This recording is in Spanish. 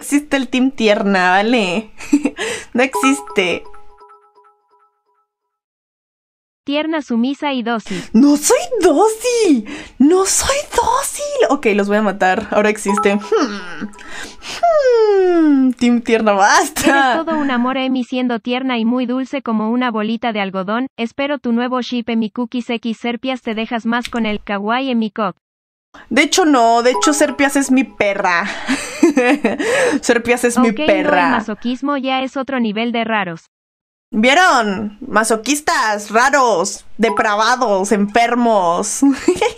existe el team tierna, ¿vale? no existe. Tierna, sumisa y dócil. ¡No soy dócil! ¡No soy dócil! Ok, los voy a matar. Ahora existe. Hmm. Hmm. Team tierna, basta. Eres todo un amor, Emi, siendo tierna y muy dulce como una bolita de algodón. Espero tu nuevo ship, mi Cookies X Serpias. Te dejas más con el kawaii, Emi Cock. De hecho, no. De hecho, Serpias es mi perra. Serpias es mi perra. masoquismo ya es otro nivel de raros. ¿Vieron? Masoquistas, raros, depravados, enfermos.